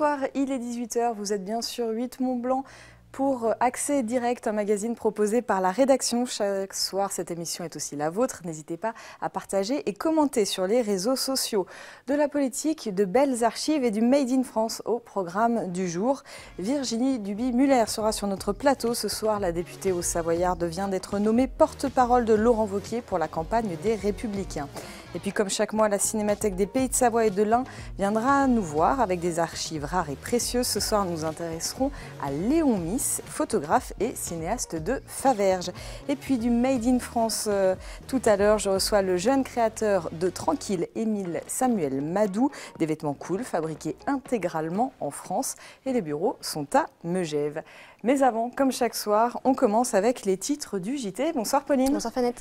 Bonsoir, il est 18h, vous êtes bien sur 8 Mont Blanc pour Accès Direct, un magazine proposé par la rédaction. Chaque soir, cette émission est aussi la vôtre. N'hésitez pas à partager et commenter sur les réseaux sociaux. De la politique, de belles archives et du Made in France au programme du jour. Virginie Duby-Muller sera sur notre plateau ce soir. La députée au Savoyard vient d'être nommée porte-parole de Laurent Vauquier pour la campagne des Républicains. Et puis comme chaque mois, la Cinémathèque des Pays de Savoie et de l'Ain viendra nous voir avec des archives rares et précieuses. Ce soir, nous intéresserons à Léon Miss, photographe et cinéaste de Faverges. Et puis du Made in France, euh, tout à l'heure, je reçois le jeune créateur de Tranquille, Émile Samuel Madou, des vêtements cool fabriqués intégralement en France et les bureaux sont à Megève. Mais avant, comme chaque soir, on commence avec les titres du JT. Bonsoir Pauline. Bonsoir Fanette.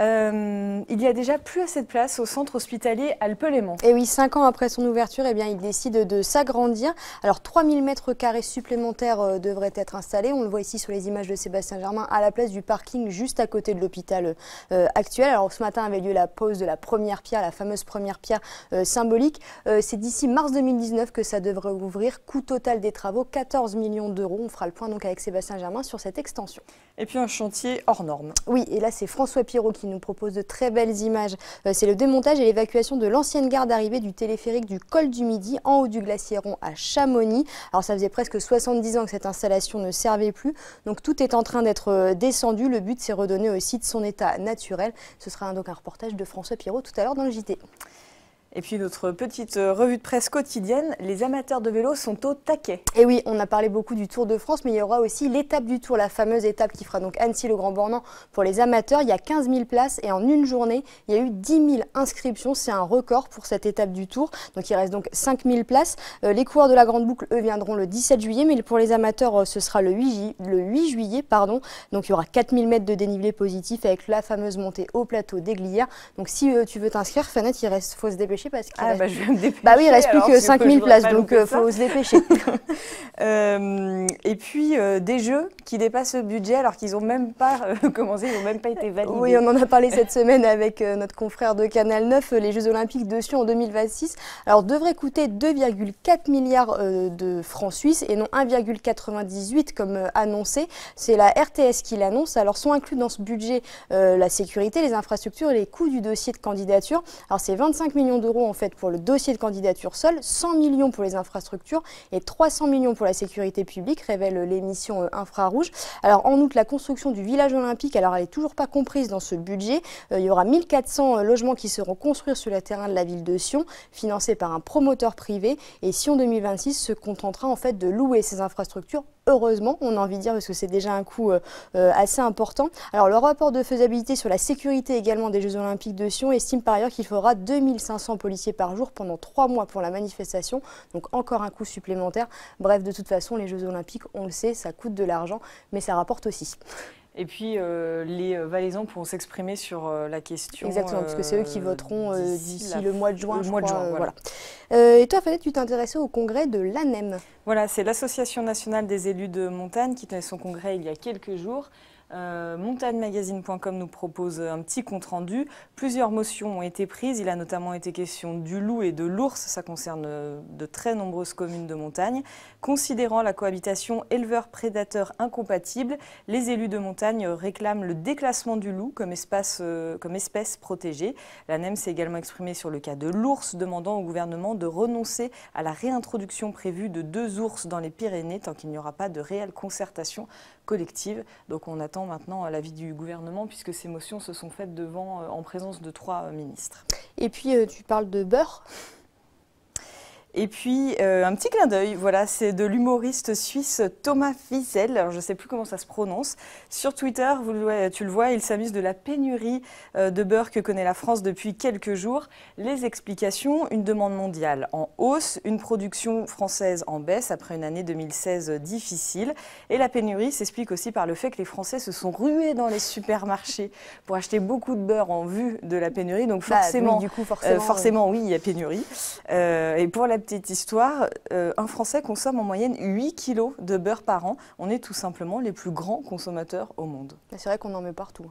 Euh, il y a déjà plus assez de place au centre hospitalier Alpelément. Et eh oui, cinq ans après son ouverture, eh bien, il décide de s'agrandir. Alors 3000 mètres carrés supplémentaires euh, devraient être installés. On le voit ici sur les images de Sébastien Germain à la place du parking juste à côté de l'hôpital euh, actuel. Alors ce matin avait lieu la pose de la première pierre, la fameuse première pierre symbolique. C'est d'ici mars 2019 que ça devrait ouvrir. Coût total des travaux 14 millions d'euros. On fera le point donc avec Sébastien Germain sur cette extension. Et puis un chantier hors norme. Oui, et là c'est François Pirot qui nous propose de très belles images. Euh, c'est le démontage et l'évacuation de l'ancienne gare d'arrivée du téléphérique du col du Midi en haut du rond à Chamonix. Alors ça faisait presque 70 ans que cette installation ne servait plus, donc tout est en train d'être euh, descendu. Le but c'est redonner au site son état naturel. Ce sera donc un reportage de François Pirot tout à l'heure dans le JT. Et puis notre petite euh, revue de presse quotidienne, les amateurs de vélo sont au taquet. Et oui, on a parlé beaucoup du Tour de France, mais il y aura aussi l'étape du Tour, la fameuse étape qui fera donc Annecy le Grand Bornand pour les amateurs. Il y a 15 000 places et en une journée, il y a eu 10 000 inscriptions. C'est un record pour cette étape du Tour. Donc il reste donc 5 000 places. Euh, les coureurs de la Grande Boucle, eux, viendront le 17 juillet, mais pour les amateurs, euh, ce sera le 8, juillet. Pardon. Donc il y aura 4 000 mètres de dénivelé positif avec la fameuse montée au plateau d'Aiglière. Donc si tu veux t'inscrire, Fanette, il reste, faut se dépêcher parce que ah, reste... bah, je vais me dépêcher, bah oui, il reste plus que 5000 places, donc il euh, faut se dépêcher. Euh, et puis euh, des jeux qui dépassent le budget alors qu'ils n'ont même pas commencé, ils n'ont même pas été validés. Oui, on en a parlé cette semaine avec notre confrère de Canal 9. Les Jeux Olympiques de Sion en 2026 alors, devraient coûter 2,4 milliards de francs suisses et non 1,98 comme annoncé. C'est la RTS qui l'annonce. Alors sont inclus dans ce budget la sécurité, les infrastructures et les coûts du dossier de candidature. Alors c'est 25 millions d'euros en fait pour le dossier de candidature seul, 100 millions pour les infrastructures et 300 millions pour la sécurité publique, révèle l'émission euh, Infrarouge. Alors en outre la construction du village olympique, alors elle n'est toujours pas comprise dans ce budget. Euh, il y aura 1400 euh, logements qui seront construits sur le terrain de la ville de Sion, financés par un promoteur privé. Et Sion 2026 se contentera en fait de louer ces infrastructures heureusement, on a envie de dire, parce que c'est déjà un coût euh, euh, assez important. Alors le rapport de faisabilité sur la sécurité également des Jeux Olympiques de Sion estime par ailleurs qu'il faudra 2500 policiers par jour pendant trois mois pour la manifestation, donc encore un coût supplémentaire. Bref, de toute façon, les Jeux Olympiques, on le sait, ça coûte de l'argent, mais ça rapporte aussi. Et puis euh, les euh, Valaisans pourront s'exprimer sur euh, la question. Exactement, parce que c'est eux qui voteront d'ici le mois de juin. et toi, Fanny, tu t'intéressais au congrès de l'ANEM. Voilà, c'est l'Association nationale des élus de montagne qui tenait son congrès il y a quelques jours. Euh, Montagnemagazine.com nous propose un petit compte-rendu. Plusieurs motions ont été prises. Il a notamment été question du loup et de l'ours. Ça concerne euh, de très nombreuses communes de montagne. Considérant la cohabitation éleveur-prédateur incompatible, les élus de montagne réclament le déclassement du loup comme, euh, comme espèce protégée. La NEM s'est également exprimée sur le cas de l'ours, demandant au gouvernement de renoncer à la réintroduction prévue de deux ours dans les Pyrénées tant qu'il n'y aura pas de réelle concertation collective. Donc on attend maintenant à l'avis du gouvernement puisque ces motions se sont faites devant, euh, en présence de trois euh, ministres. Et puis euh, tu parles de beurre et puis, euh, un petit clin d'œil, voilà, c'est de l'humoriste suisse Thomas Alors je ne sais plus comment ça se prononce. Sur Twitter, vous, tu le vois, il s'amuse de la pénurie euh, de beurre que connaît la France depuis quelques jours. Les explications, une demande mondiale en hausse, une production française en baisse après une année 2016 difficile. Et la pénurie s'explique aussi par le fait que les Français se sont rués dans les supermarchés pour acheter beaucoup de beurre en vue de la pénurie. Donc bah, euh, forcément, forcément, oui, il y a pénurie. et pour la petite histoire, euh, un Français consomme en moyenne 8 kg de beurre par an. On est tout simplement les plus grands consommateurs au monde. Bah, c'est vrai qu'on en met partout.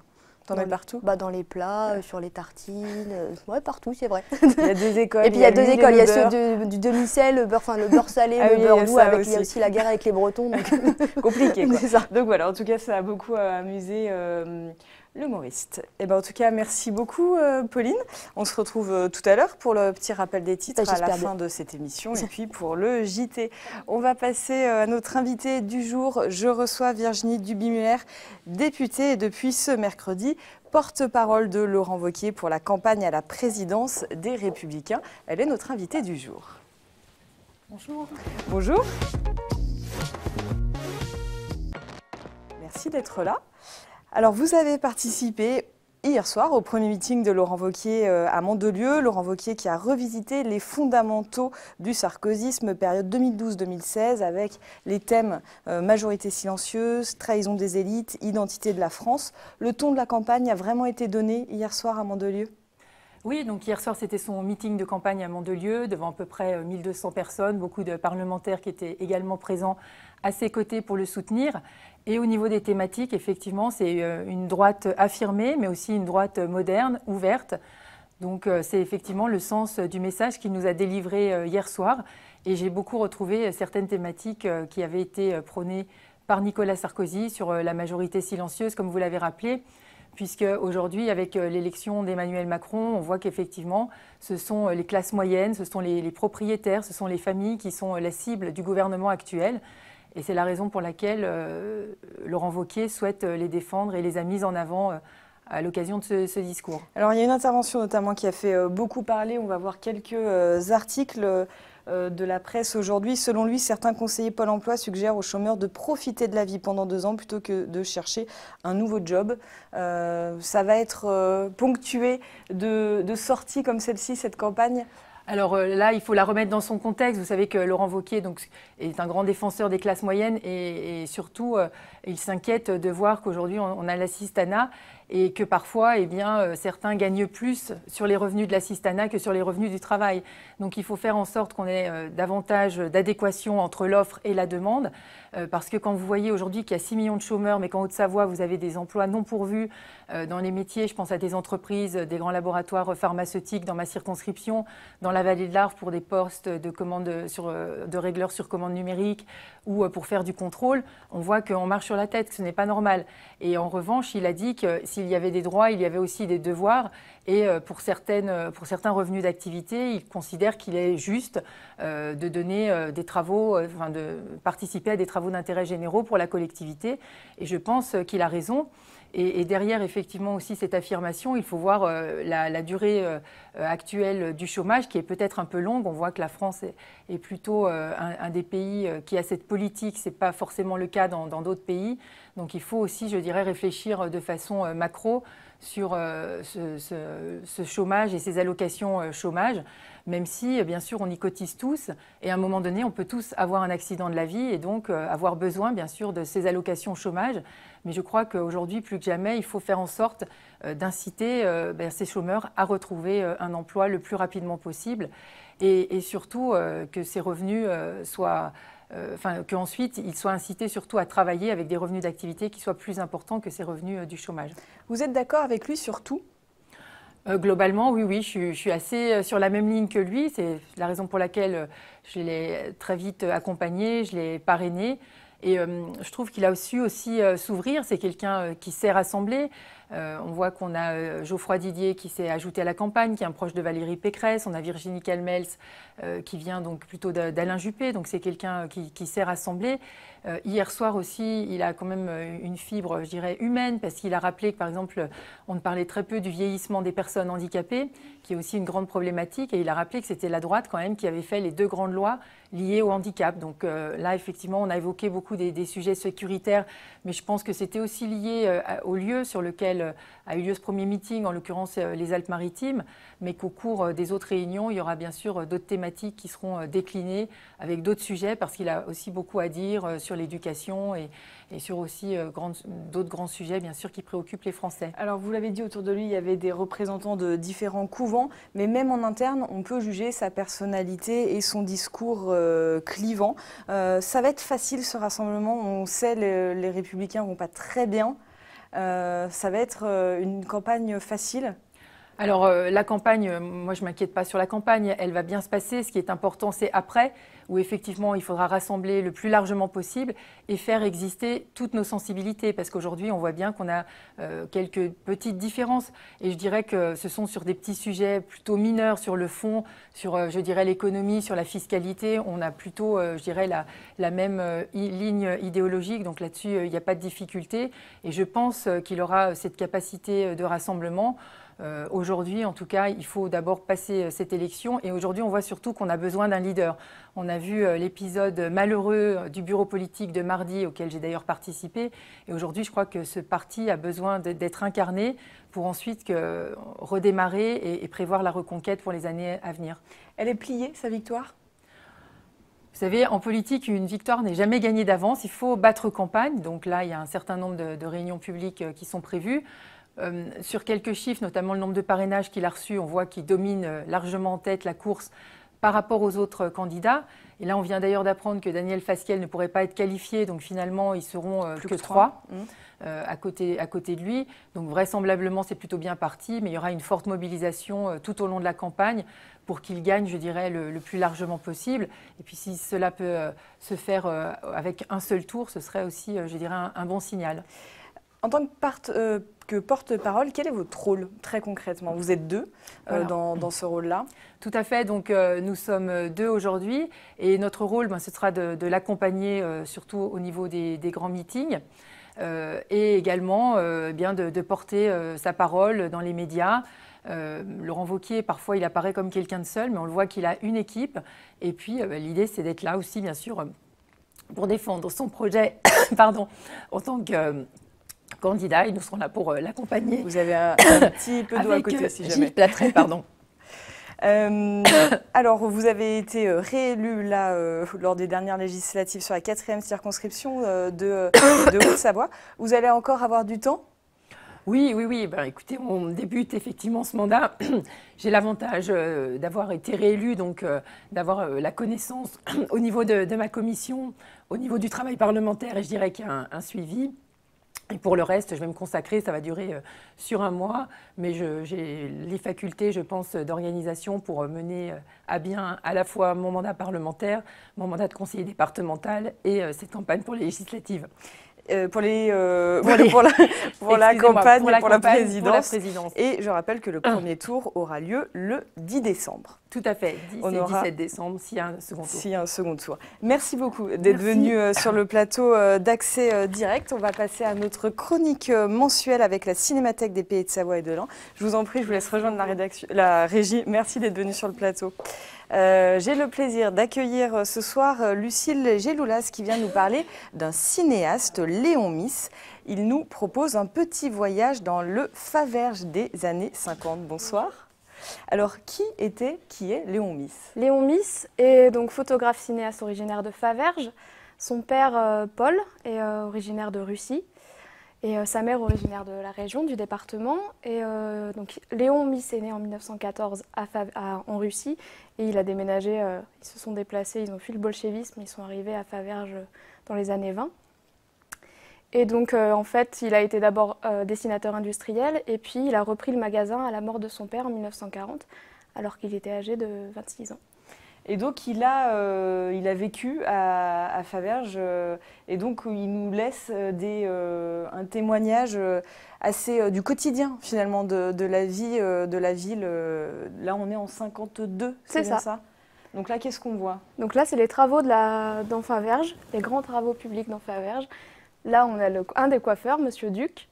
T'en mets partout bah, Dans les plats, euh, sur les tartines, euh, ouais, partout, c'est vrai. Il y a deux écoles. Et puis il y a, deux écoles, il y a ceux du, demi-sel, le beurre, le beurre salé, ah le beurre doux, il y a aussi la guerre avec les Bretons. Compliqué, quoi. Ça. Donc voilà, en tout cas, ça a beaucoup amusé L'humoriste. Eh ben, en tout cas, merci beaucoup, euh, Pauline. On se retrouve euh, tout à l'heure pour le petit rappel des titres à la fin de cette émission et puis pour le JT. On va passer euh, à notre invité du jour. Je reçois Virginie Dubimuller, députée depuis ce mercredi porte-parole de Laurent Vauquier pour la campagne à la présidence des Républicains. Elle est notre invitée du jour. Bonjour. Bonjour. Merci d'être là. Alors vous avez participé hier soir au premier meeting de Laurent Vauquier euh, à Mandelieu. Laurent Vauquier qui a revisité les fondamentaux du sarkozysme période 2012-2016 avec les thèmes euh, majorité silencieuse, trahison des élites, identité de la France. Le ton de la campagne a vraiment été donné hier soir à Mandelieu oui, donc hier soir, c'était son meeting de campagne à Mandelieu, devant à peu près 1200 euh, personnes, beaucoup de parlementaires qui étaient également présents à ses côtés pour le soutenir. Et au niveau des thématiques, effectivement, c'est euh, une droite affirmée, mais aussi une droite moderne, ouverte. Donc euh, c'est effectivement le sens du message qu'il nous a délivré euh, hier soir. Et j'ai beaucoup retrouvé certaines thématiques qui avaient été prônées par Nicolas Sarkozy sur la majorité silencieuse, comme vous l'avez rappelé, puisque aujourd'hui, avec l'élection d'Emmanuel Macron, on voit qu'effectivement, ce sont les classes moyennes, ce sont les, les, propriétaires, ce sont les familles qui sont la cible du gouvernement actuel. Et c'est la raison pour laquelle euh, Laurent Vauquier souhaite euh, les défendre et les a mises en avant euh, à l'occasion de ce, discours. Alors il y a une intervention notamment qui a fait beaucoup parler, on va voir quelques articles de la presse aujourd'hui. Selon lui, certains conseillers Pôle Emploi suggèrent aux chômeurs de profiter de la vie pendant deux ans plutôt que de chercher un nouveau job. ça va être ponctué de sorties comme celle-ci, cette campagne alors euh, là, il faut la remettre dans son contexte. Vous savez que Laurent Vauquier est un grand défenseur des classes moyennes et, surtout, euh, il s'inquiète de voir qu'aujourd'hui, on, a a l'assistanat et que parfois, eh bien, euh, certains gagnent plus sur les revenus de l'assistanat que sur les revenus du travail. Donc il faut faire en sorte qu'on ait euh, davantage d'adéquation entre l'offre et la demande, euh, parce que quand vous voyez aujourd'hui qu'il y a 6 millions de chômeurs, mais qu'en Haute-Savoie, vous avez des emplois non pourvus dans les métiers, je pense à des entreprises, des grands laboratoires pharmaceutiques dans ma circonscription, dans la vallée de l'Arve pour des postes de, commande sur, de régleurs sur commande numérique ou pour faire du contrôle, on voit qu'on marche sur la tête, ce n'est pas normal. Et en revanche, il a dit que si il y avait des droits, il y avait aussi des devoirs. Et euh, euh, pour, certains revenus d'activité, il considère qu'il est juste euh, de donner des travaux, de participer à des travaux d'intérêt généraux pour la collectivité. Et je pense qu'il a raison. Et, derrière, effectivement, aussi cette affirmation, il faut voir euh, la, durée euh, actuelle du chômage, qui est peut-être un peu longue. On voit que la France est, plutôt euh, un, un, des pays qui a cette politique. Ce n'est pas forcément le cas dans d'autres pays. Donc il faut aussi, je dirais, réfléchir de façon macro sur euh, ce, chômage et ces allocations euh, chômage, même si, euh, bien sûr, on y cotise tous, et à un moment donné, on peut tous avoir un accident de la vie, et donc avoir besoin, bien sûr, de ces allocations chômage. Mais je crois qu'aujourd'hui, plus que jamais, il faut faire en sorte d'inciter ben, ces chômeurs à retrouver un emploi le plus rapidement possible, et surtout que ces revenus soient euh, enfin, qu'ensuite il soit incité surtout à travailler avec des revenus d'activité qui soient plus importants que ces revenus euh, du chômage. Vous êtes d'accord avec lui sur tout euh, globalement, oui, oui, je, je, suis assez sur la même ligne que lui. C'est la raison pour laquelle je l'ai très vite accompagné, je l'ai parrainé. Et euh, je trouve qu'il a su aussi euh, s'ouvrir. C'est quelqu'un euh, qui sait rassembler. on voit qu'on a Geoffroy Didier qui s'est ajouté à la campagne, qui est un proche de Valérie Pécresse. On a Virginie Calmels qui vient donc plutôt d'Alain Juppé. Donc c'est quelqu'un qui, qui sait rassembler. Euh, hier soir aussi, il a quand même euh, une fibre, je dirais, humaine, parce qu'il a rappelé que, par exemple, on ne parlait très peu du vieillissement des personnes handicapées, qui est aussi une grande problématique, et il a rappelé que c'était la droite quand même qui avait fait les deux grandes lois liées au handicap. Donc euh, là, effectivement, on a évoqué beaucoup des, sujets sécuritaires, mais je pense que c'était aussi lié au lieu sur lequel a eu lieu ce premier meeting, en l'occurrence euh, les Alpes-Maritimes, mais qu'au cours euh, des autres réunions, il y aura bien sûr euh, d'autres thématiques qui seront déclinées avec d'autres sujets, parce qu'il a aussi beaucoup à dire sur l'éducation et, sur aussi d'autres grands sujets, bien sûr, qui préoccupent les Français. Alors, vous l'avez dit, autour de lui, il y avait des représentants de différents couvents, mais même en interne, on peut juger sa personnalité et son discours clivant. ça va être facile ce rassemblement, on sait les républicains vont pas très bien. Euh, ça va être euh, une campagne facile alors euh, la campagne, moi je m'inquiète pas sur la campagne, elle va bien se passer. Ce qui est important, c'est après où effectivement il faudra rassembler le plus largement possible et faire exister toutes nos sensibilités, parce qu'aujourd'hui on voit bien qu'on a euh, quelques petites différences, et je dirais que ce sont sur des petits sujets plutôt mineurs, sur le fond, sur, euh, je dirais, l'économie, sur la fiscalité, on a plutôt, euh, je dirais, la, la même ligne idéologique, donc là-dessus il n'y a pas de difficulté, et je pense qu'il aura cette capacité de rassemblement. Euh, aujourd'hui, en tout cas, il faut d'abord passer euh, cette élection. Et aujourd'hui, on voit surtout qu'on a besoin d'un leader. On a vu euh, l'épisode malheureux du bureau politique de mardi, auquel j'ai d'ailleurs participé. Et aujourd'hui, je crois que ce parti a besoin d'être incarné pour ensuite redémarrer et, prévoir la reconquête pour les années à venir. Elle est pliée, sa victoire vous savez, en politique, une victoire n'est jamais gagnée d'avance. Il faut battre campagne. Donc là, il y a un certain nombre de réunions publiques qui sont prévues. Euh, sur quelques chiffres, notamment le nombre de parrainages qu'il a reçu, on voit qu'il domine euh, largement en tête la course par rapport aux autres candidats. Et là, on vient d'ailleurs d'apprendre que Daniel Fasquelle ne pourrait pas être qualifié, donc finalement, ils seront euh, plus que trois mmh. à, côté, de lui. Donc vraisemblablement, c'est plutôt bien parti, mais il y aura une forte mobilisation tout au long de la campagne pour qu'il gagne, je dirais, le, plus largement possible. Et puis si cela peut se faire avec un seul tour, ce serait aussi, je dirais, un bon signal. En tant euh, que, porte-parole, quel est votre rôle très concrètement Vous êtes deux euh, dans, ce rôle-là Tout à fait, donc euh, nous sommes deux aujourd'hui et notre rôle, ben, ce sera de, l'accompagner surtout au niveau des, grands meetings. et également bien de, porter sa parole dans les médias, euh, Laurent Vauquier, parfois, il apparaît comme quelqu'un de seul, mais on le voit qu'il a une équipe. Et puis, ben, l'idée, c'est d'être là aussi, bien sûr, pour défendre son projet, pardon, en tant que candidat et nous serons là pour euh, l'accompagner. Vous avez un, petit peu d'eau à côté, euh, si jamais. pardon. Euh, alors, vous avez été réélu là lors des dernières législatives sur la quatrième circonscription de, Haute-Savoie. Vous allez encore avoir du temps oui, oui, oui. Ben, écoutez, on débute effectivement ce mandat. J'ai l'avantage d'avoir été réélu, donc d'avoir la connaissance au niveau de, ma commission, au niveau du travail parlementaire, et je dirais qu'il y a un suivi. Et pour le reste, je vais me consacrer, ça va durer euh, sur un mois, mais j'ai les facultés, je pense, d'organisation pour euh, mener euh, à bien à la fois mon mandat parlementaire, mon mandat de conseiller départemental et cette campagne pour les législatives. Euh, pour, les, euh, pour, la, campagne, pour la, pour, présidence. Et je rappelle que le ah. premier tour aura lieu le 10 décembre. Tout à fait, 10 On et aura 17 décembre, s'il y a un second tour. un second tour. Merci beaucoup d'être venu euh, sur le plateau d'accès direct. On va passer à notre chronique mensuelle avec la Cinémathèque des Pays de Savoie et de l'An. Je vous en prie, je vous laisse rejoindre la, rédaction, la régie. Merci d'être venu sur le plateau. Euh, j'ai le plaisir d'accueillir euh, ce soir euh, Lucille Geloulas qui vient nous parler d'un cinéaste, Léon Miss. Il nous propose un petit voyage dans le Faverge des années 50. Bonsoir. Alors, qui était, qui est Léon Miss Léon Miss est donc photographe cinéaste originaire de Faverge. Son père, Paul, est originaire de Russie. Et euh, sa mère, originaire de la région, du département. Et euh, donc Léon Miss est né en 1914 en Russie. Et il a déménagé, euh, ils se sont déplacés, ils ont fui le bolchevisme, ils sont arrivés à Faverges dans les années 20. Et donc, en fait, il a été d'abord dessinateur industriel et puis il a repris le magasin à la mort de son père en 1940, alors qu'il était âgé de 26 ans. Et donc, il a, euh, il a vécu à, à Faverges. Euh, et donc, il nous laisse euh, des, un témoignage assez du quotidien, finalement, de, de la vie de la ville. là, on est en 52, c'est ça. ça donc là, qu'est-ce qu'on voit Donc là, c'est les travaux Faverges, les grands travaux publics Faverges. Là, on a le, un des coiffeurs, Monsieur Duc.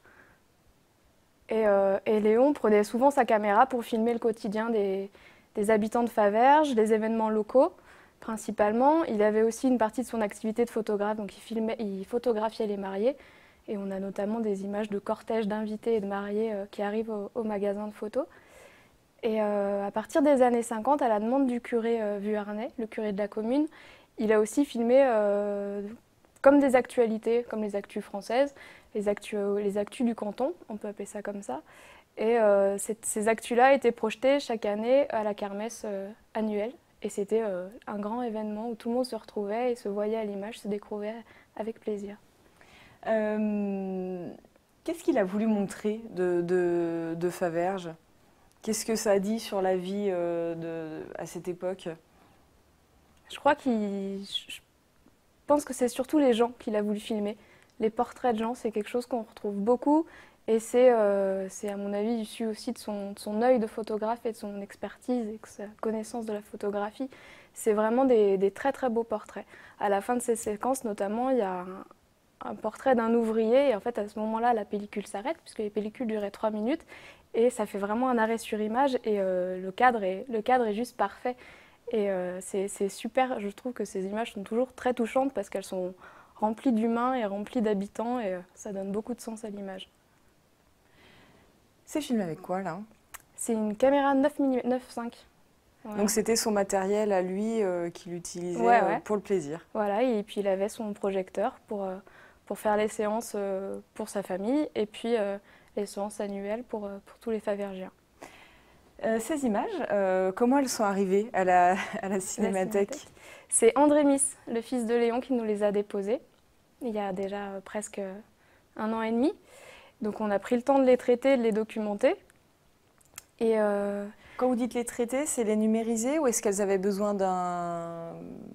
Et, et Léon prenait souvent sa caméra pour filmer le quotidien des, des habitants de Faverges, des événements locaux principalement. Il avait aussi une partie de son activité de photographe, donc il, filmait, il photographiait les mariés. Et on a notamment des images de cortèges d'invités et de mariés euh, qui arrivent au, magasin de photos. Et euh, à partir des années 50, à la demande du curé euh, Vuarnet, le curé de la commune, il a aussi filmé comme des actualités, comme les actus françaises, les actus, les actus du canton, on peut appeler ça comme ça. Et euh, ces actus-là étaient projetés chaque année à la kermesse euh, annuelle. Et c'était euh, un grand événement où tout le monde se retrouvait et se voyait à l'image, se découvrait avec plaisir. Qu'est-ce qu'il a voulu montrer de, de, Faverge Qu'est-ce que ça a dit sur la vie à cette époque Je crois qu'il. Je pense que c'est surtout les gens qu'il a voulu filmer. Les portraits de gens, c'est quelque chose qu'on retrouve beaucoup et euh, c'est, à mon avis, issu aussi de son, œil de photographe et de son expertise et de sa connaissance de la photographie. C'est vraiment des, très très beaux portraits. À la fin de ces séquences, notamment, il y a un, portrait d'un ouvrier. Et en fait, à ce moment-là, la pellicule s'arrête, puisque les pellicules duraient trois minutes. Et ça fait vraiment un arrêt sur image. Et euh, le, cadre est, le cadre est juste parfait. Et euh, c'est super. Je trouve que ces images sont toujours très touchantes parce qu'elles sont remplies d'humains et remplies d'habitants. Et ça donne beaucoup de sens à l'image. C'est filmé avec quoi là C'est une caméra 9 9.5. Donc c'était son matériel à lui euh, qu'il utilisait euh, pour le plaisir. Voilà, et puis il avait son projecteur pour, euh, pour faire les séances pour sa famille et puis les séances annuelles pour, pour tous les Favergiens. ces images, comment elles sont arrivées à la, à la cinémathèque C'est André Miss, le fils de Léon, qui nous les a déposées il y a déjà presque un an et demi. Donc on a pris le temps de les traiter, de les documenter. Et euh, Quand vous dites les traiter, c'est les numériser ou est-ce qu'elles avaient besoin d'un,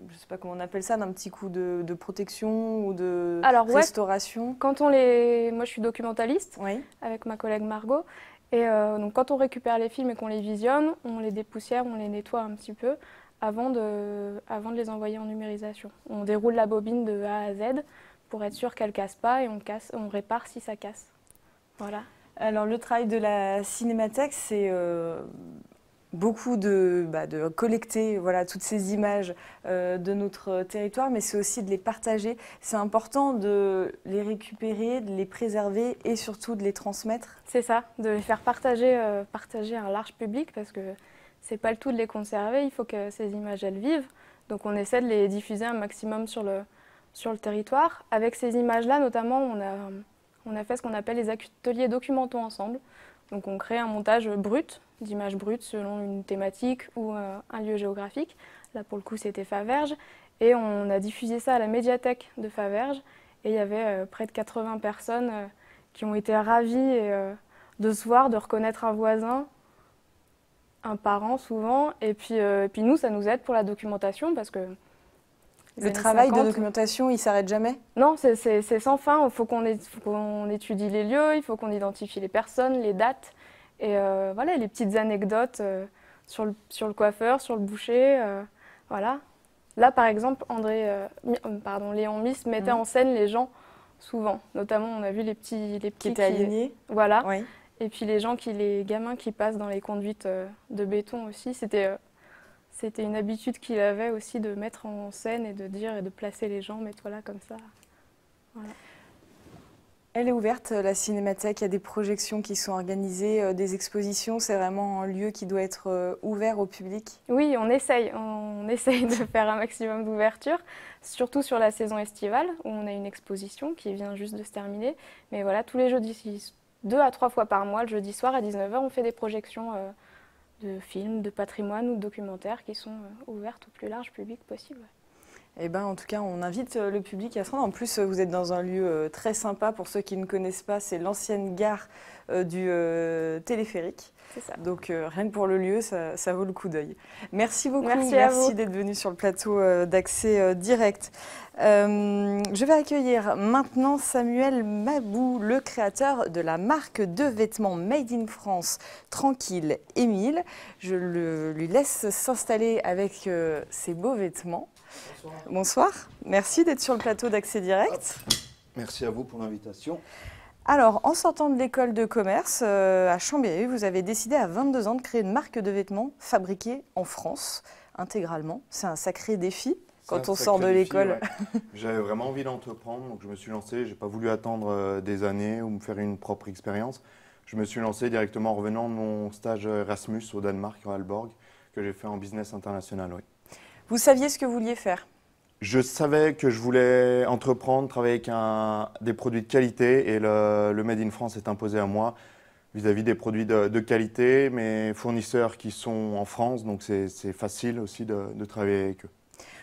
je sais pas comment on appelle ça, d'un petit coup de, protection ou de restauration Quand on les, moi je suis documentaliste avec ma collègue Margot. Et euh, donc quand on récupère les films et qu'on les visionne, on les dépoussière, on les nettoie un petit peu avant de, avant de les envoyer en numérisation. On déroule la bobine de A à Z pour être sûr qu'elle casse pas et on, casse, on répare si ça casse. Voilà. Alors le travail de la cinémathèque, c'est euh, beaucoup de, bah, de, collecter voilà, toutes ces images euh, de notre territoire, mais c'est aussi de les partager. C'est important de les récupérer, de les préserver et surtout de les transmettre. C'est ça, de les faire partager, euh, partager à un large public parce que c'est pas le tout de les conserver, il faut que ces images elles vivent. Donc on essaie de les diffuser un maximum sur le, sur le territoire. Avec ces images-là notamment, on a on a fait ce qu'on appelle les ateliers documentaux ensemble. Donc on crée un montage brut, d'images brutes selon une thématique ou euh, un lieu géographique. Là pour le coup c'était Faverge. Et on a diffusé ça à la médiathèque de Faverge. Et il y avait euh, près de 80 personnes euh, qui ont été ravies de se voir, de reconnaître un voisin, un parent souvent. Et puis, et puis nous, ça nous aide pour la documentation parce que le travail de documentation, il s'arrête jamais Non, c'est sans fin. Il faut qu'on étudie les lieux, il faut qu'on identifie les personnes, les dates. Et euh, voilà, les petites anecdotes euh, sur, le, sur, le, coiffeur, sur le boucher. Euh, voilà. Là, par exemple, André, pardon, Léon Miss mettait mhm. en scène les gens souvent. Notamment, on a vu les petits. Les petits qui étaient alignés. Voilà. Et puis les gens, qui, les gamins qui passent dans les conduites de béton aussi. C'était c'était une habitude qu'il avait aussi de mettre en scène et de dire et de placer les gens, mets-toi là comme ça. Elle est ouverte, la Cinémathèque, il y a des projections qui sont organisées, euh, des expositions, c'est vraiment un lieu qui doit être euh, ouvert au public Oui, on essaye, on essaye de faire un maximum d'ouverture, surtout sur la saison estivale, où on a une exposition qui vient juste de se terminer. Mais voilà, tous les jeudis, deux à trois fois par mois, le jeudi soir à 19h, on fait des projections euh, de films, de patrimoine ou de documentaires qui sont euh, ouvertes au plus large public possible. Eh ben, en tout cas, on invite euh, le public à se rendre. En plus, euh, vous êtes dans un lieu très sympa. Pour ceux qui ne connaissent pas, c'est l'ancienne gare du téléphérique. Donc euh, rien que pour le lieu, ça, vaut le coup d'œil. Merci beaucoup, merci, d'être venu sur le plateau euh, d'accès euh, direct. je vais accueillir maintenant Samuel Mabou, le créateur de la marque de vêtements Made in France, Tranquille Émile. Je lui laisse s'installer avec ses beaux vêtements. Bonsoir. Merci d'être sur le plateau d'accès direct. Merci à vous pour l'invitation. Alors, en sortant de l'école de commerce euh, à Chambéry, vous avez décidé à 22 ans de créer une marque de vêtements fabriquée en France intégralement. C'est un sacré défi quand on sort de l'école. J'avais vraiment envie d'entreprendre, donc je me suis lancé. Je n'ai pas voulu attendre euh, des années ou me faire une propre expérience. Je me suis lancé directement en revenant de mon stage euh, Erasmus au Danemark, à Alborg, que j'ai fait en business international. Oui. Vous saviez ce que vous vouliez faire je savais que je voulais entreprendre, travailler avec des produits de qualité et le, Made in France est imposé à moi vis-à-vis des produits de, qualité, mes fournisseurs qui sont en France, donc c'est facile aussi de, travailler avec eux.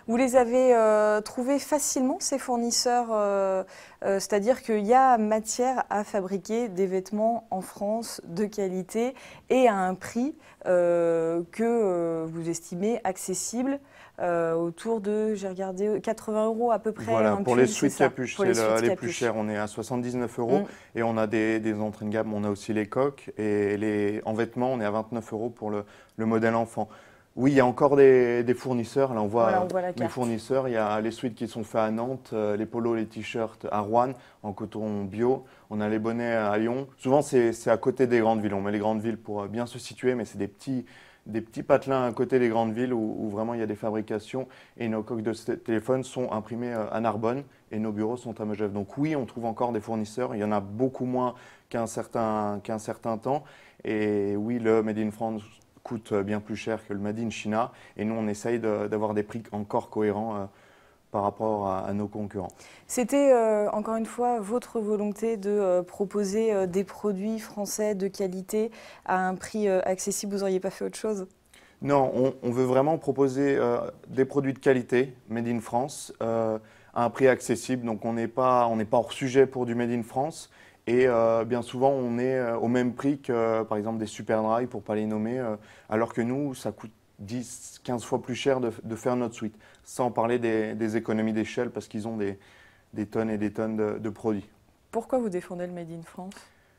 Vous les avez euh, trouvés facilement, ces fournisseurs, euh, euh, c'est-à-dire qu'il y a matière à fabriquer des vêtements en France de qualité et à un prix que vous estimez accessible euh, autour de, j'ai regardé, 80 euros à peu près. Voilà, pour, les suites capuches, les c'est les, plus chers. On est à 79 euros mm. et on a des, des, entrées de gamme. On a aussi les coques et les, en vêtements, on est à 29 euros pour le, le modèle enfant. Oui, il y a encore des, des fournisseurs. Là, on voit, les fournisseurs. Il y a les suites qui sont faits à Nantes, euh, les polos, les t-shirts à Rouen, en coton bio. On a les bonnets à Lyon. Souvent, c'est à côté des grandes villes. On met les grandes villes pour euh, bien se situer, mais c'est des petits, des petits patelins à côté des grandes villes où, vraiment il y a des fabrications et nos coques de téléphone sont imprimées euh, à Narbonne et nos bureaux sont à Megève. Donc oui, on trouve encore des fournisseurs, il y en a beaucoup moins qu'un certain, certain temps. Et oui, le Made in France coûte euh, bien plus cher que le Made in China et nous on essaye d'avoir des prix encore cohérents. Euh, rapport à, nos concurrents. C'était euh, encore une fois votre volonté de euh, proposer euh, des produits français de qualité à un prix accessible. Vous n'auriez pas fait autre chose Non, on, veut vraiment proposer des produits de qualité, Made in France, à un prix accessible. Donc on n'est pas, on pas hors sujet pour du Made in France. Et bien souvent, on est au même prix que, par exemple, des Superdry, pour ne pas les nommer, alors que nous, ça coûte 10, 15 fois plus cher de, faire notre suite, sans parler des, économies d'échelle parce qu'ils ont des, des, tonnes et des tonnes de, produits. Pourquoi vous défendez le Made in France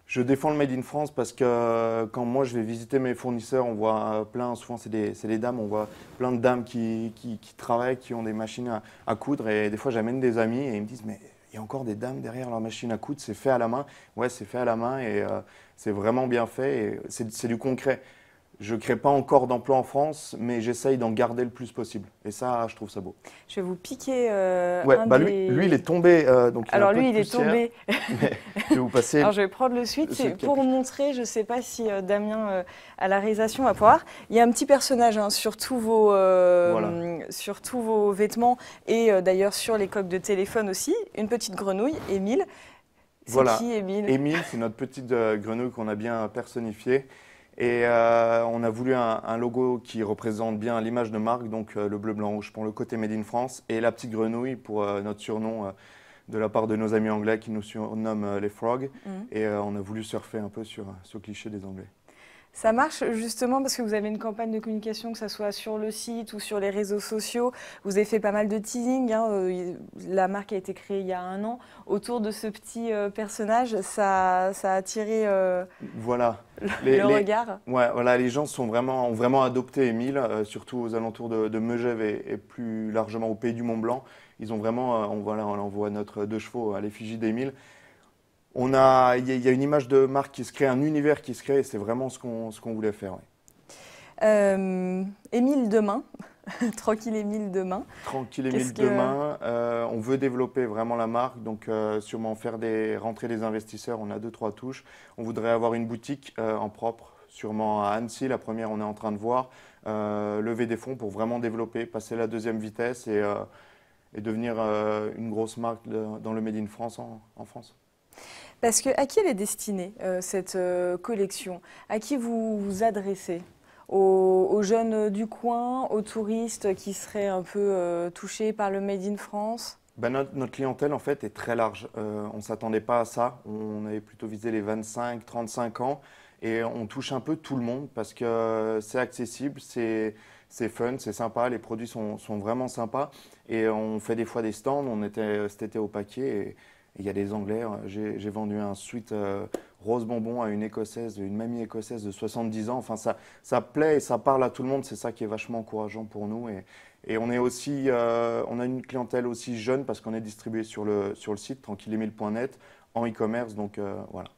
Je défends le Made in France parce que euh, quand moi je vais visiter mes fournisseurs, on voit euh, plein, souvent c'est des, des, dames, on voit plein de dames qui, qui, travaillent, qui ont des machines à, coudre et des fois j'amène des amis et ils me disent mais il y a encore des dames derrière leur machine à coudre, c'est fait à la main. Ouais, c'est fait à la main et euh, c'est vraiment bien fait. et C'est du concret je ne crée pas encore d'emplois en France, mais j'essaye d'en garder le plus possible. Et ça, je trouve ça beau. Je vais vous piquer. Euh, un bah, des... lui, il est tombé. Euh, donc Alors, lui, il est tombé. je vais vous passer. Alors, je vais prendre le suite. pour montrer, je ne sais pas si euh, Damien, à la réalisation, va pouvoir. Il y a un petit personnage hein, sur, tous vos, sur tous vos vêtements et d'ailleurs sur les coques de téléphone aussi. Une petite grenouille, Émile. C'est voilà. qui, Émile Émile, c'est notre petite grenouille qu'on a bien personnifiée. Et euh, on a voulu un, logo qui représente bien l'image de marque, donc euh, le bleu, blanc, rouge pour le côté Made in France et la petite grenouille pour euh, notre surnom de la part de nos amis anglais qui nous surnomment les frogs. Mm. Et on a voulu surfer un peu sur ce cliché des Anglais. Ça marche justement parce que vous avez une campagne de communication, que ce soit sur le site ou sur les réseaux sociaux. Vous avez fait pas mal de teasing. Hein, euh, la marque a été créée il y a un an. Autour de ce petit euh, personnage, ça, a attiré euh, voilà. le, regard. Ouais, voilà, les gens sont vraiment, ont vraiment adopté Émile, surtout aux alentours de, de Megève et, plus largement au pays du Mont Blanc. Ils ont vraiment, on, voilà, on voit notre deux chevaux à l'effigie d'Émile on a, il y, a une image de marque qui se crée, un univers qui se crée, et c'est vraiment ce qu'on voulait faire. Euh, Émile demain, Tranquille Émile demain. Tranquille Émile demain. Euh, on veut développer vraiment la marque, donc euh, sûrement faire des rentrer des investisseurs. On a deux trois touches. On voudrait avoir une boutique en propre, sûrement à Annecy. La première, on est en train de voir lever des fonds pour vraiment développer, passer la deuxième vitesse et, devenir une grosse marque dans le made in France en France. Parce que à qui elle est destinée, euh, cette euh, collection À qui vous vous adressez aux, jeunes du coin, aux touristes qui seraient un peu euh, touchés par le Made in France ben notre, clientèle, en fait, est très large. on ne s'attendait pas à ça. On avait plutôt visé les 25-35 ans. Et on touche un peu tout le monde parce que c'est accessible, c'est c'est fun, c'est sympa, les produits sont, sont, vraiment sympas. Et on fait des fois des stands, on était cet été au paquet il y a des Anglais. Hein. J'ai vendu un suite euh, rose bonbon à une écossaise, une mamie écossaise de 70 ans. Enfin, ça, ça plaît et ça parle à tout le monde. C'est ça qui est vachement encourageant pour nous. Et, on est aussi, euh, on a une clientèle aussi jeune parce qu'on est distribué sur le, sur le site tranquillemille.net en e-commerce. Donc euh, voilà.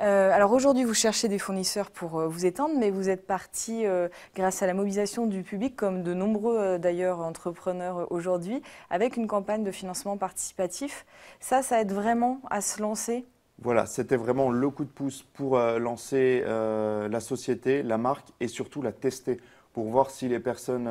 Euh, alors aujourd'hui, vous cherchez des fournisseurs pour euh, vous étendre, mais vous êtes parti euh, grâce à la mobilisation du public, comme de nombreux d'ailleurs entrepreneurs aujourd'hui, avec une campagne de financement participatif. Ça, ça aide vraiment à se lancer voilà, c'était vraiment le coup de pouce pour lancer la société, la marque et surtout la tester pour voir si les personnes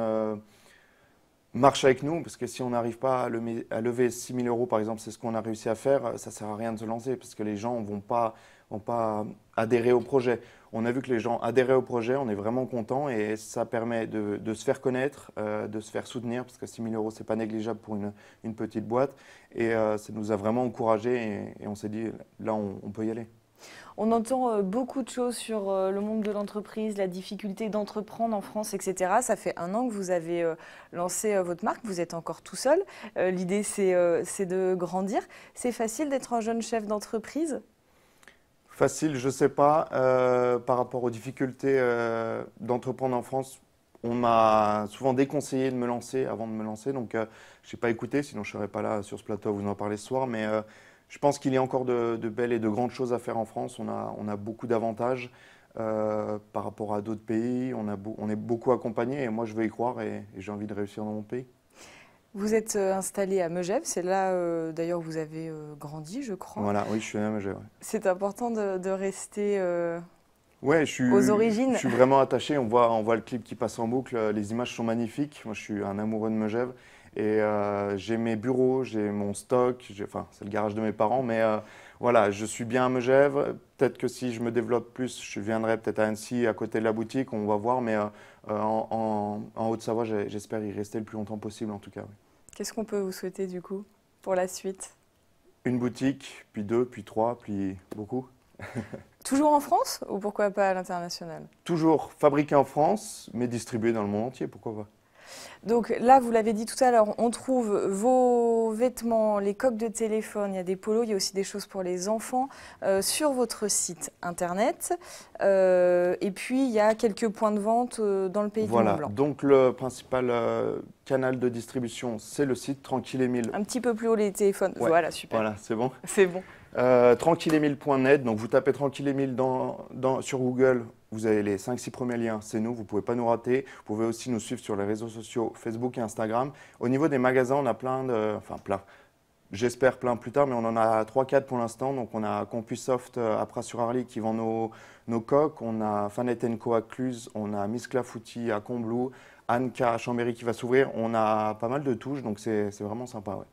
marchent avec nous, parce que si on n'arrive pas à, lever 6 000 euros, par exemple, c'est ce qu'on a réussi à faire, ça ne sert à rien de se lancer, parce que les gens ne vont pas n'ont pas adhéré au projet. On a vu que les gens adhéraient au projet, on est vraiment content et ça permet de, se faire connaître, euh, de se faire soutenir, parce que 6 000 euros, ce n'est pas négligeable pour une, petite boîte. Et euh, ça nous a vraiment encouragés et, on s'est dit, là, on peut y aller. On entend euh, beaucoup de choses sur le monde de l'entreprise, la difficulté d'entreprendre en France, etc. Ça fait un an que vous avez lancé votre marque, vous êtes encore tout seul. L'idée, c'est de grandir. C'est facile d'être un jeune chef d'entreprise Facile, je ne sais pas. Euh, par rapport aux difficultés euh, d'entreprendre en France, on m'a souvent déconseillé de me lancer avant de me lancer. Donc, euh, je n'ai pas écouté, sinon je ne serais pas là sur ce plateau à vous en parler ce soir. Mais je pense qu'il y a encore de, belles et de grandes choses à faire en France. On a, on a beaucoup d'avantages par rapport à d'autres pays. On, a on est beaucoup accompagné et moi, je veux y croire et j'ai envie de réussir dans mon pays. Vous êtes euh, installé à Megève, c'est là d'ailleurs d'ailleurs vous avez euh, grandi, je crois. Voilà, oui, je suis né à Megève. C'est important de, rester euh, ouais, je suis, aux origines. Je suis vraiment attaché, on voit, on voit le clip qui passe en boucle, les images sont magnifiques. Moi, je suis un amoureux de Megève et j'ai mes bureaux, j'ai mon stock, enfin, c'est le garage de mes parents, mais voilà, je suis bien à Megève, peut-être que si je me développe plus, je viendrai peut-être à Annecy, à côté de la boutique, on va voir, mais euh, euh, en, Haute-Savoie, j'espère y rester le plus longtemps possible en tout cas. Qu'est-ce qu'on peut vous souhaiter du coup pour la suite Une boutique, puis deux, puis trois, puis beaucoup. Toujours en France ou pourquoi pas à l'international Toujours fabriqué en France, mais distribué dans le monde entier, pourquoi pas donc là, vous l'avez dit tout à l'heure, on trouve vos vêtements, les coques de téléphone, il y a des polos, il y a aussi des choses pour les enfants euh, sur votre site internet. Euh, et puis, il y a quelques points de vente euh, dans le pays voilà. du Mont-Blanc. Donc le principal canal de distribution, c'est le site Tranquille Mille. Un petit peu plus haut les téléphones. Voilà, super. Voilà, c'est bon. C'est bon. Euh, donc vous tapez Tranquille et dans, sur Google, vous avez les 5-6 premiers liens, c'est nous, vous ne pouvez pas nous rater. Vous pouvez aussi nous suivre sur les réseaux sociaux Facebook et Instagram. Au niveau des magasins, on a plein de. Enfin, plein. J'espère plein plus tard, mais on en a 3-4 pour l'instant. Donc, on a CompuSoft à euh, Pras-sur-Arly qui vend nos, nos coques. On a Fanet Co à Cluse. On a Miss Clafouti à Combloux. Anne à Chambéry qui va s'ouvrir. On a pas mal de touches, donc c'est vraiment sympa. Ouais.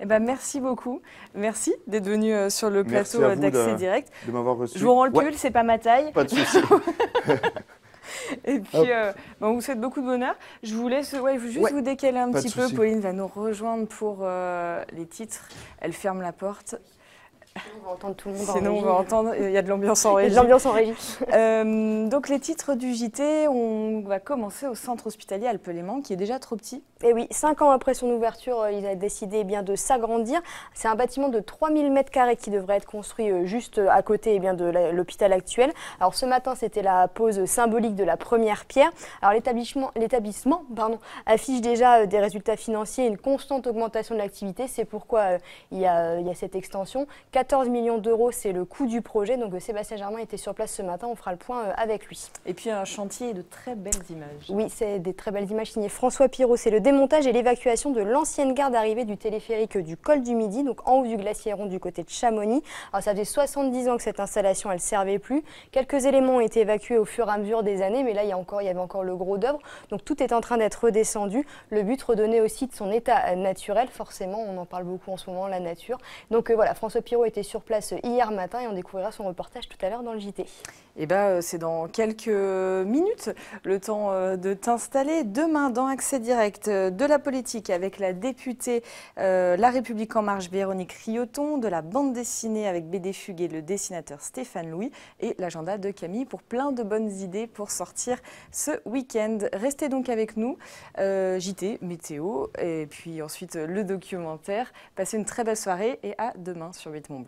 Eh ben, merci beaucoup. Merci d'être venu euh, sur le plateau euh, d'Accès Direct. Je vous rends le pull, c'est pas ma taille. Pas de souci. Et puis, euh, ben, vous souhaite beaucoup de bonheur. Je vous laisse ouais, juste vous décaler un petit peu. Pauline va nous rejoindre pour les titres. Elle ferme la porte on va entendre tout le monde. Sinon, on va entendre. Il y a de l'ambiance en régie. l'ambiance en régie. Euh, donc, les titres du JT, on va commencer au centre hospitalier alpes qui est déjà trop petit. Et eh oui, cinq ans après son ouverture, euh, il a décidé eh bien, de s'agrandir. C'est un bâtiment de 3000 mètres carrés qui devrait être construit euh, juste à côté eh bien, de l'hôpital actuel. Alors, ce matin, c'était la pose symbolique de la première pierre. Alors, l'établissement, l'établissement pardon, affiche déjà des résultats financiers une constante augmentation de l'activité. C'est pourquoi il, y a, il y a cette extension. 14 millions d'euros, c'est le coût du projet. Donc euh, Sébastien Germain était sur place ce matin, on fera le point euh, avec lui. Et puis un chantier de très belles images. Oui, c'est des très belles images signées François Pirot. C'est le démontage et l'évacuation de l'ancienne gare d'arrivée du téléphérique du col du Midi, donc en haut du glacier rond du côté de Chamonix. Alors ça faisait 70 ans que cette installation, elle servait plus. Quelques éléments ont été évacués au fur et à mesure des années, mais là il y, a encore, il y avait encore le gros d'œuvre. Donc tout est en train d'être redescendu. Le but, redonner aussi de son état euh, naturel. Forcément, on en parle beaucoup en ce moment, la nature. Donc voilà, François Pirot était sur place hier matin et on découvrira son reportage tout à l'heure dans le JT. Eh ben euh, c'est dans quelques minutes le temps euh, de t'installer. Demain, dans Accès Direct, euh, de la politique avec la députée La République En Marche, Véronique Rioton, de la bande dessinée avec BD Fugue et le dessinateur Stéphane Louis et l'agenda de Camille pour plein de bonnes idées pour sortir ce week-end. Restez donc avec nous. JT, météo et puis ensuite le documentaire. Passez une très belle soirée et à demain sur 8 Mont